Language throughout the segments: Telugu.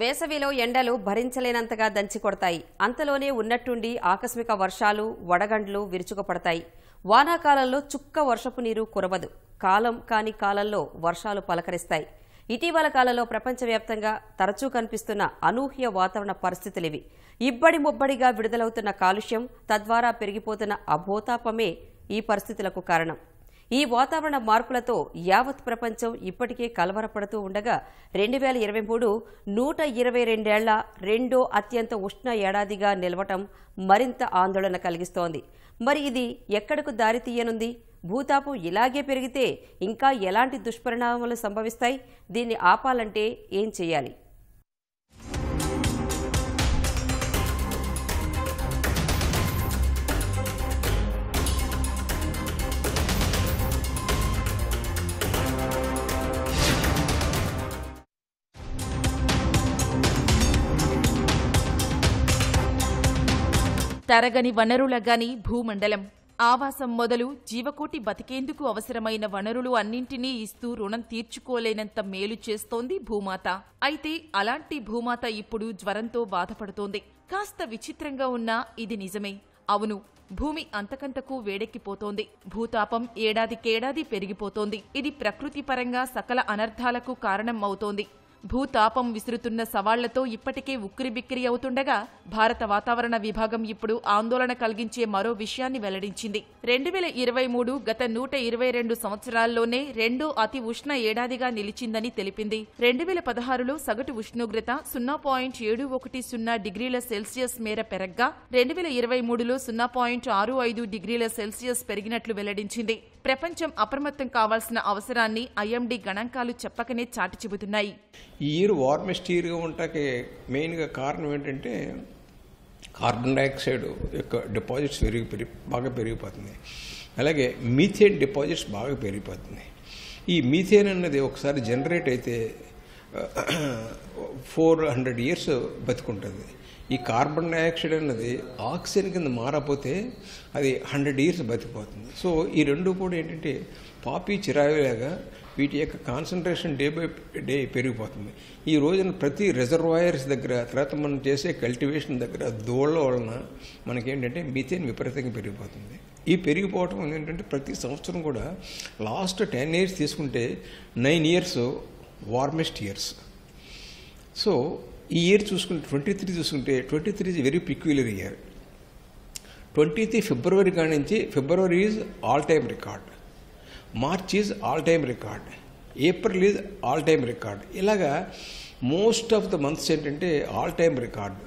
వేసవిలో ఎండలు భరించలేనంతగా దంచి కొడతాయి అంతలోనే ఉన్నట్టుండి ఆకస్మిక వర్షాలు వడగండ్లు విరుచుకుపడతాయి వానాకాలంలో చుక్క వర్షపు నీరు కురవదు కాలం కాని కాలంలో వర్షాలు పలకరిస్తాయి ఇటీవల కాలంలో ప్రపంచవ్యాప్తంగా తరచూ కనిపిస్తున్న అనూహ్య వాతావరణ పరిస్థితులివి ఇబ్బడి ముబ్బడిగా విడుదలవుతున్న కాలుష్యం తద్వారా పెరిగిపోతున్న అభోతాపమే ఈ పరిస్థితులకు కారణం ఈ వాతావరణ మార్పులతో యావత్ ప్రపంచం ఇప్పటికే కలవరపడుతూ ఉండగా రెండు వేల ఇరవై మూడు నూట ఇరవై రెండేళ్ల రెండో అత్యంత ఉష్ణ ఏడాదిగా నిలవటం మరింత ఆందోళన కలిగిస్తోంది మరి ఇది ఎక్కడకు దారితీయనుంది భూతాపం ఇలాగే పెరిగితే ఇంకా ఎలాంటి దుష్పరిణామాలు సంభవిస్తాయి దీన్ని ఆపాలంటే ఏం చేయాలి తరగని వనరులగాని భూమండలం ఆవాసం మొదలు జీవకోటి బతికేందుకు అవసరమైన వనరులు అన్నింటినీ ఇస్తూ రుణం తీర్చుకోలేనంత మేలు చేస్తోంది భూమాత అయితే అలాంటి భూమాత ఇప్పుడు జ్వరంతో బాధపడుతోంది కాస్త విచిత్రంగా ఉన్నా ఇది నిజమే అవును భూమి అంతకంతకు వేడెక్కిపోతోంది భూతాపం ఏడాదికేడాది పెరిగిపోతోంది ఇది ప్రకృతిపరంగా సకల అనర్థాలకు కారణం అవుతోంది భూతాపం విసురుతున్న సవాళ్లతో ఇప్పటికే ఉక్కిరిబిక్కిరి అవుతుండగా భారత వాతావరణ విభాగం ఇప్పుడు ఆందోళన కలిగించే మరో విషయాన్ని వెల్లడించింది రెండు వేల ఇరవై మూడు గత నూట ఇరవై రెండు సంవత్సరాల్లోనే రెండో అతి ఉష్ణ ఏడాదిగా నిలిచిందని తెలిపింది రెండు వేల పదహారులో సగటు ఉష్ణోగ్రత సున్నా పాయింట్ ఏడు ఒకటి సున్నా డిగ్రీల సెల్సియస్ మేర పెరగ్గా రెండు వేల ఇరవై మూడులో సున్నా పాయింట్ ఆరు ఐదు డిగ్రీల సెల్సియస్ పెరిగినట్లు వెల్లడించింది ప్రపంచం అప్రమత్తం కావాల్సిన అవసరాన్ని ఐఎండీ గణాంకాలు చెప్పకనే చాటి చెబుతున్నాయి ఈ ఇయర్ వార్మెస్ట్ ఇయర్గా ఉండటానికి మెయిన్గా కారణం ఏంటంటే కార్బన్ డైఆక్సైడ్ యొక్క డిపాజిట్స్ పెరిగి పెరిగి బాగా పెరిగిపోతుంది అలాగే మీథేన్ డిపాజిట్స్ బాగా పెరిగిపోతుంది ఈ మీథేన్ అన్నది ఒకసారి జనరేట్ అయితే ఫోర్ హండ్రెడ్ ఇయర్స్ బతుకుంటుంది ఈ కార్బన్ డైఆక్సైడ్ అన్నది ఆక్సిజన్ కింద మారపోతే అది హండ్రెడ్ ఇయర్స్ బతికిపోతుంది సో ఈ రెండు కూడా ఏంటంటే పాపి చిరాయిలాగా వీటి యొక్క కాన్సన్ట్రేషన్ డే బై డే పెరిగిపోతుంది ఈ రోజున ప్రతి రిజర్వాయర్స్ దగ్గర తర్వాత మనం చేసే కల్టివేషన్ దగ్గర దోళ్ళ వలన మనకేంటంటే మిథేన్ విపరీతంగా పెరిగిపోతుంది ఈ పెరిగిపోవటం ఏంటంటే ప్రతి సంవత్సరం కూడా లాస్ట్ టెన్ ఇయర్స్ తీసుకుంటే nine years warmest years so ఈ ఇయర్ చూసుకుంటే ట్వంటీ త్రీ చూసుకుంటే twenty three is very peculiar year twenty three ఫిబ్రవరి కాడి నుంచి February is all time record March is all time record April is all time record ఇలాగా మోస్ట్ ఆఫ్ ద మంత్స్ ఏంటంటే ఆల్ టైమ్ రికార్డు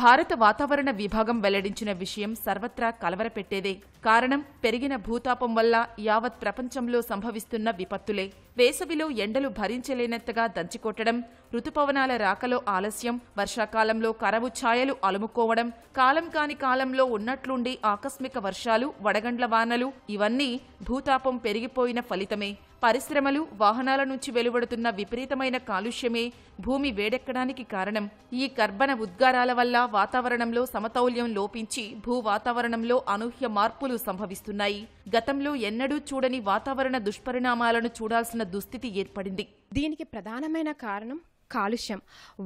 భారత వాతావరణ విభాగం వెల్లడించిన విషయం సర్వత్రా కలవరపెట్టేదే కారణం పెరిగిన భూతాపం వల్ల యావత్ ప్రపంచంలో సంభవిస్తున్న విపత్తులే వేసవిలో ఎండలు భరించలేనంతగా దంచికొట్టడం ఋతుపవనాల రాకలో ఆలస్యం వర్షాకాలంలో కరవు ఛాయలు అలుముకోవడం కాలం కాని కాలంలో ఉన్నట్లుండి ఆకస్మిక వర్షాలు వడగండ్ల వానలు ఇవన్నీ భూతాపం పెరిగిపోయిన ఫలితమే పరిశ్రమలు వాహనాల నుంచి వెలువడుతున్న విపరీతమైన కాలుష్యమే భూమి వేడెక్కడానికి కారణం ఈ కర్బన ఉద్గారాల వల్ల వాతావరణంలో సమతౌల్యం లోపించి భూ వాతావరణంలో అనూహ్య మార్పులు సంభవిస్తున్నాయి గతంలో ఎన్నడూ చూడని వాతావరణ దుష్పరిణామాలను చూడాల్సిన దుస్థితి ఏర్పడింది దీనికి ప్రధానమైన కారణం కాలుష్యం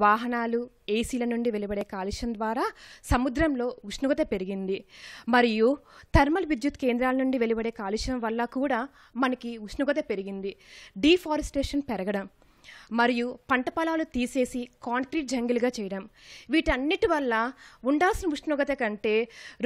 వాహనాలు ఏసీల నుండి వెలువడే కాలుష్యం ద్వారా సముద్రంలో ఉష్ణోగ్రత పెరిగింది మరియు థర్మల్ విద్యుత్ కేంద్రాల నుండి వెలువడే కాలుష్యం వల్ల కూడా మనకి ఉష్ణోగ్రత పెరిగింది డీఫారెస్టేషన్ పెరగడం మరియు పంట పొలాలు తీసేసి కాంక్రీట్ జంగిల్గా చేయడం వీటన్నిటి వల్ల ఉండాల్సిన ఉష్ణోగ్రత కంటే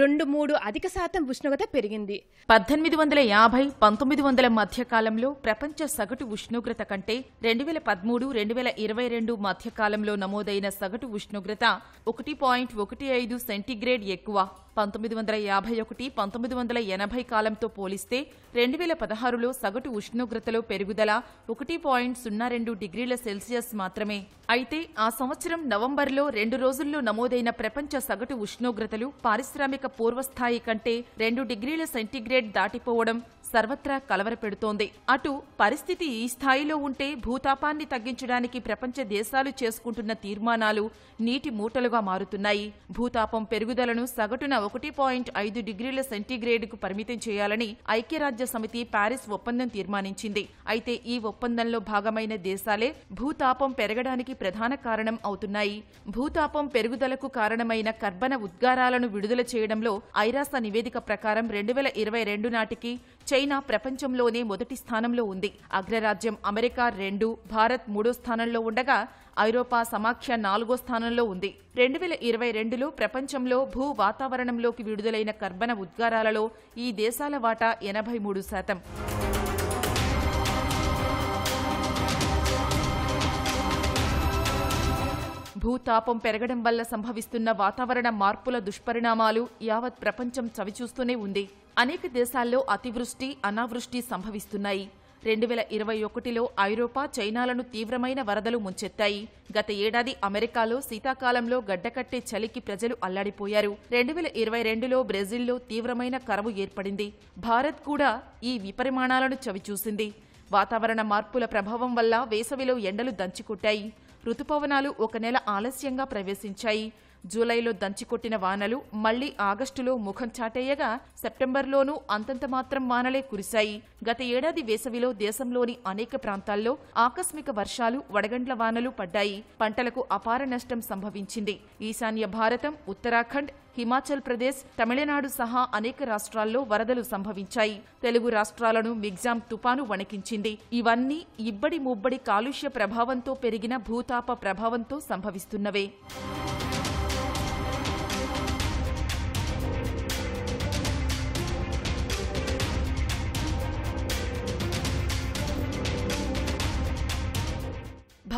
రెండు మూడు అధిక శాతం ఉష్ణోగ్రత పెరిగింది పద్దెనిమిది వందల యాభై పంతొమ్మిది వందల మధ్య కాలంలో ప్రపంచ సగటు ఉష్ణోగ్రత కంటే రెండు వేల పదమూడు రెండు వేల ఇరవై రెండు మధ్య కాలంలో నమోదైన సగటు ఉష్ణోగ్రత ఒకటి పాయింట్ ఒకటి ఐదు సెంటీగ్రేడ్ ఎక్కువ పంతొమ్మిది వందల యాభై ఒకటి పంతొమ్మిది వందల ఎనభై కాలంతో పోలిస్తే రెండు వేల పదహారులో సగటు ఉష్ణోగ్రతలో పెరుగుదల ఒకటి పాయింట్ సున్నా రెండు డిగ్రీల డిగ్రీల సెల్సియస్ మాత్రమే అయితే ఆ సంవత్సరం నవంబర్లో రెండు రోజుల్లో నమోదైన ప్రపంచ సగటు ఉష్ణోగ్రతలు పారిశ్రామిక పూర్వస్థాయి కంటే రెండు డిగ్రీల సెంటీగ్రేడ్ దాటిపోవడం సర్వత్రా కలవరపెడుతోంది అటు పరిస్థితి ఈ స్థాయిలో ఉంటే భూతాపాన్ని తగ్గించడానికి ప్రపంచ దేశాలు చేసుకుంటున్న తీర్మానాలు నీటి మూటలుగా మారుతున్నాయి భూతాపం పెరుగుదలను సగటున ఒకటి పాయింట్ ఐదు డిగ్రీల సెంటీగ్రేడ్కు పరిమితం చేయాలని ఐక్యరాజ్య సమితి ప్యారిస్ ఒప్పందం తీర్మానించింది అయితే ఈ ఒప్పందంలో భాగమైన దేశాలే భూతాపం పెరగడానికి ప్రధాన కారణం అవుతున్నాయి భూతాపం పెరుగుదలకు కారణమైన కర్బన ఉద్గారాలను విడుదల చేయడంలో ఐరాస నివేదిక ప్రకారం రెండు వేల ఇరవై రెండు నాటికి చైనా ప్రపంచంలోనే మొదటి స్థానంలో ఉంది అగ్రరాజ్యం అమెరికా రెండు భారత్ మూడో స్థానంలో ఉండగా ఐరోపా సమాఖ్య నాలుగో స్థానంలో ఉంది రెండు వేల ఇరవై రెండులో ప్రపంచంలో భూ వాతావరణంలోకి విడుదలైన కర్బన ఉద్గారాలలో ఈ దేశాల వాటా ఎనభై మూడు శాతం భూతాపం పెరగడం వల్ల సంభవిస్తున్న వాతావరణ మార్పుల దుష్పరిణామాలు యావత్ ప్రపంచం చవిచూస్తూనే ఉంది అనేక దేశాల్లో అతివృష్టి అనావృష్టి సంభవిస్తున్నాయి రెండు వేల ఇరవై ఒకటిలో ఐరోపా చైనాలను తీవ్రమైన వరదలు ముంచెత్తాయి గత ఏడాది అమెరికాలో శీతాకాలంలో గడ్డకట్టే చలికి ప్రజలు అల్లాడిపోయారు రెండు వేల ఇరవై రెండులో బ్రెజిల్లో తీవ్రమైన కరవు ఏర్పడింది భారత్ కూడా ఈ విపరిమాణాలను చవిచూసింది వాతావరణ మార్పుల ప్రభావం వల్ల వేసవిలో ఎండలు దంచికొట్టాయి రుతుపవనాలు ఒక నెల ఆలస్యంగా ప్రవేశించాయి జూలైలో దంచికొట్టిన వానలు మళ్లీ ఆగస్టులో ముఖం చాటేయగా సెప్టెంబర్లోనూ అంతంత మాత్రం వానలే కురిశాయి గత ఏడాది వేసవిలో దేశంలోని అనేక ప్రాంతాల్లో ఆకస్మిక వర్షాలు వడగండ్ల వానలు పడ్డాయి పంటలకు అపార నష్టం సంభవించింది ఈశాన్య భారతం ఉత్తరాఖండ్ హిమాచల్ ప్రదేశ్ తమిళనాడు సహా అనేక రాష్ట్రాల్లో వరదలు సంభవించాయి తెలుగు రాష్ట్రాలను మిగ్జాం తుపాను వణికించింది ఇవన్నీ ఇబ్బడి ముబ్బడి కాలుష్య ప్రభావంతో పెరిగిన భూతాప ప్రభావంతో సంభవిస్తున్నవే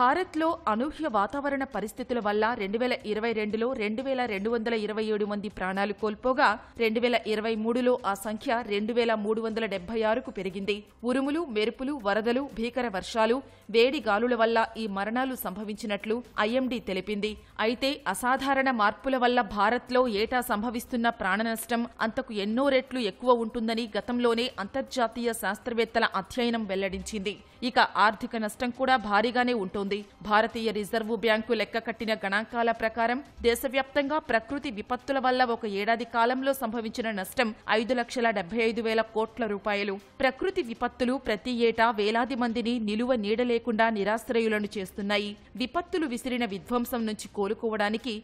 భారత్లో అనూహ్య వాతావరణ పరిస్థితుల వల్ల రెండు వేల ఇరవై రెండులో రెండు వేల రెండు వందల ఇరవై ఏడు మంది ప్రాణాలు కోల్పోగా రెండు వేల ఇరవై మూడులో ఆ సంఖ్య రెండు వేల మూడు వందల డెబ్బై ఆరుకు పెరిగింది ఉరుములు మెరుపులు వరదలు భీకర వర్షాలు వేడి గాలుల వల్ల ఈ మరణాలు సంభవించినట్లు ఐఎండీ తెలిపింది అయితే అసాధారణ మార్పుల వల్ల భారత్లో ఏటా సంభవిస్తున్న నష్టం అంతకు ఎన్నో రెట్లు ఎక్కువ ఉంటుందని గతంలోనే అంతర్జాతీయ శాస్త్రవేత్తల అధ్యయనం వెల్లడించింది ఇక ఆర్థిక నష్టం కూడా భారీగానే ఉంటుంది ఉంది భారతీయ రిజర్వు బ్యాంకు లెక్క కట్టిన గణాంకాల ప్రకారం దేశవ్యాప్తంగా ప్రకృతి విపత్తుల వల్ల ఒక ఏడాది కాలంలో సంభవించిన నష్టం ఐదు లక్షల డెబ్బై ఐదు వేల కోట్ల రూపాయలు ప్రకృతి విపత్తులు ప్రతి ఏటా వేలాది మందిని నిలువ నీడలేకుండా నిరాశ్రయులను చేస్తున్నాయి విపత్తులు విసిరిన విధ్వంసం నుంచి కోలుకోవడానికి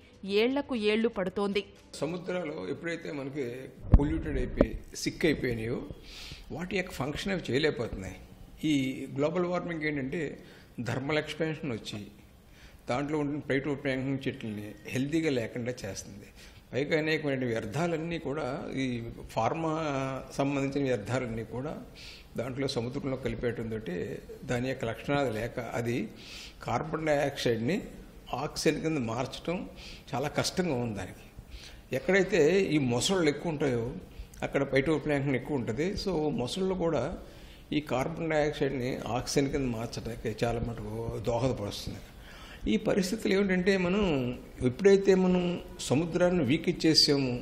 ఏళ్లకు ఏళ్లు పడుతోంది సముద్రాల్లో ఎప్పుడైతే మనకి పొల్యూటెడ్ అయిపోయి సిక్ అయిపోయినాయో వాటి యొక్క ఫంక్షన్ అవి చేయలేకపోతున్నాయి ఈ గ్లోబల్ వార్మింగ్ ఏంటంటే ధర్మల్ ఎక్స్పెన్షన్ వచ్చి దాంట్లో ఉంటున్న ప్లేట్ ఉపయోగం చెట్లని హెల్తీగా లేకుండా చేస్తుంది పైగా అనేకమైన వ్యర్థాలన్నీ కూడా ఈ ఫార్మా సంబంధించిన వ్యర్థాలన్నీ కూడా దాంట్లో సముద్రంలో కలిపేటంతో దాని యొక్క లక్షణాలు లేక అది కార్బన్ డైఆక్సైడ్ని ఆక్సిజన్ కింద మార్చడం చాలా కష్టంగా ఉంది దానికి ఎక్కడైతే ఈ మొసళ్ళు ఎక్కువ ఉంటాయో అక్కడ పైటో ప్లాంక్షన్ ఎక్కువ ఉంటుంది సో మొసళ్ళు కూడా ఈ కార్బన్ డైఆక్సైడ్ని ఆక్సిజన్ కింద మార్చడానికి చాలా మటుకు దోహదపరుస్తుంది ఈ పరిస్థితులు ఏమిటంటే మనం ఎప్పుడైతే మనం సముద్రాన్ని వీక్ ఇచ్చేసామో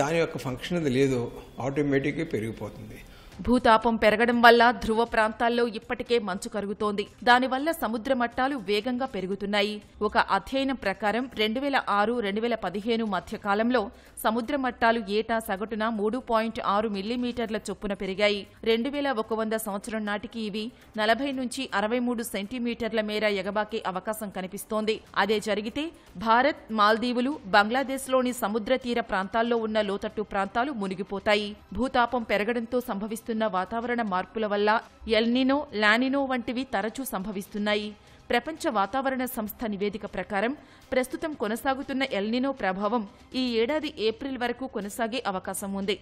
దాని యొక్క ఫంక్షన్ అది లేదో ఆటోమేటిక్గా పెరిగిపోతుంది భూతాపం పెరగడం వల్ల ధ్రువ ప్రాంతాల్లో ఇప్పటికే మంచు కరుగుతోంది దానివల్ల సముద్ర మట్టాలు వేగంగా పెరుగుతున్నాయి ఒక అధ్యయనం ప్రకారం రెండు వేల ఆరు రెండు వేల పదిహేను మధ్య కాలంలో సముద్ర మట్టాలు ఏటా సగటున మూడు పాయింట్ ఆరు మిల్లీమీటర్ల చొప్పున పెరిగాయి రెండు వేల ఒక వంద సంవత్సరం నాటికి ఇవి నలభై నుంచి అరవై మూడు సెంటీమీటర్ల మేర ఎగబాకే అవకాశం కనిపిస్తోంది అదే జరిగితే భారత్ మాల్దీవులు బంగ్లాదేశ్లోని సముద్ర తీర ప్రాంతాల్లో ఉన్న లోతట్టు ప్రాంతాలు మునిగిపోతాయి భూతాపం పెరగడంతో సంభవిస్తుంది సంభవిస్తున్న వాతావరణ మార్పుల వల్ల ఎల్నినో లానినో వంటివి తరచూ సంభవిస్తున్నాయి ప్రపంచ వాతావరణ సంస్థ నివేదిక ప్రకారం ప్రస్తుతం కొనసాగుతున్న ఎల్నినో ప్రభావం ఈ ఏడాది ఏప్రిల్ వరకు కొనసాగే అవకాశం ఉంది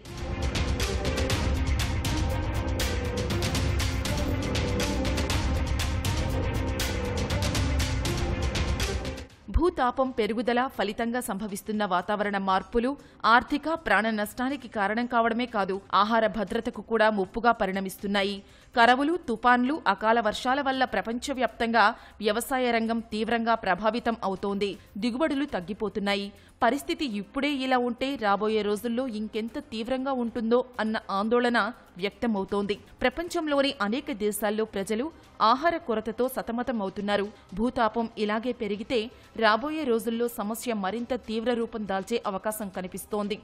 భూతాపం పెరుగుదల ఫలితంగా సంభవిస్తున్న వాతావరణ మార్పులు ఆర్థిక ప్రాణ నష్టానికి కారణం కావడమే కాదు ఆహార భద్రతకు కూడా ముప్పుగా పరిణమిస్తున్నాయి కరవులు తుపాన్లు అకాల వర్షాల వల్ల ప్రపంచవ్యాప్తంగా వ్యవసాయ రంగం తీవ్రంగా ప్రభావితం అవుతోంది దిగుబడులు తగ్గిపోతున్నాయి పరిస్థితి ఇప్పుడే ఇలా ఉంటే రాబోయే రోజుల్లో ఇంకెంత తీవ్రంగా ఉంటుందో అన్న ఆందోళన వ్యక్తమవుతోంది ప్రపంచంలోని అనేక దేశాల్లో ప్రజలు ఆహార కొరతతో సతమతమవుతున్నారు భూతాపం ఇలాగే పెరిగితే రాబోయే రోజుల్లో సమస్య మరింత తీవ్ర రూపం దాల్చే అవకాశం కనిపిస్తోంది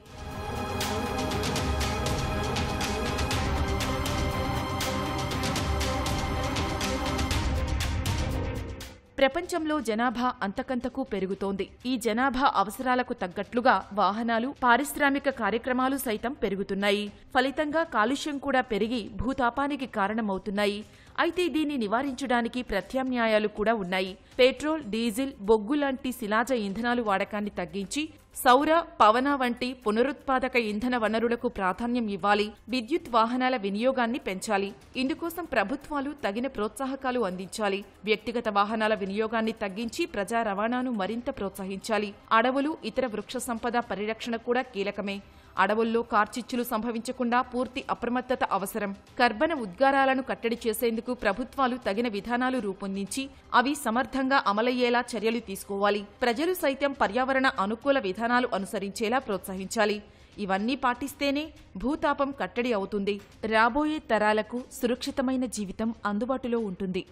ప్రపంచంలో జనాభా అంతకంతకు పెరుగుతోంది ఈ జనాభా అవసరాలకు తగ్గట్లుగా వాహనాలు పారిశ్రామిక కార్యక్రమాలు సైతం పెరుగుతున్నాయి ఫలితంగా కాలుష్యం కూడా పెరిగి భూతాపానికి కారణమవుతున్నాయి అయితే దీన్ని నివారించడానికి ప్రత్యామ్నాయాలు కూడా ఉన్నాయి పెట్రోల్ డీజిల్ బొగ్గు లాంటి శిలాజ ఇంధనాలు వాడకాన్ని తగ్గించి సౌర పవన వంటి పునరుత్పాదక ఇంధన వనరులకు ప్రాధాన్యం ఇవ్వాలి విద్యుత్ వాహనాల వినియోగాన్ని పెంచాలి ఇందుకోసం ప్రభుత్వాలు తగిన ప్రోత్సాహకాలు అందించాలి వ్యక్తిగత వాహనాల వినియోగాన్ని తగ్గించి ప్రజా రవాణాను మరింత ప్రోత్సహించాలి అడవులు ఇతర వృక్ష సంపద పరిరక్షణ కూడా కీలకమే అడవుల్లో కార్చిచ్చులు సంభవించకుండా పూర్తి అప్రమత్తత అవసరం కర్బన ఉద్గారాలను కట్టడి చేసేందుకు ప్రభుత్వాలు తగిన విధానాలు రూపొందించి అవి సమర్థంగా అమలయ్యేలా చర్యలు తీసుకోవాలి ప్రజలు సైతం పర్యావరణ అనుకూల విధానాలు అనుసరించేలా ప్రోత్సహించాలి ఇవన్నీ పాటిస్తేనే భూతాపం కట్టడి అవుతుంది రాబోయే తరాలకు సురక్షితమైన జీవితం అందుబాటులో ఉంటుంది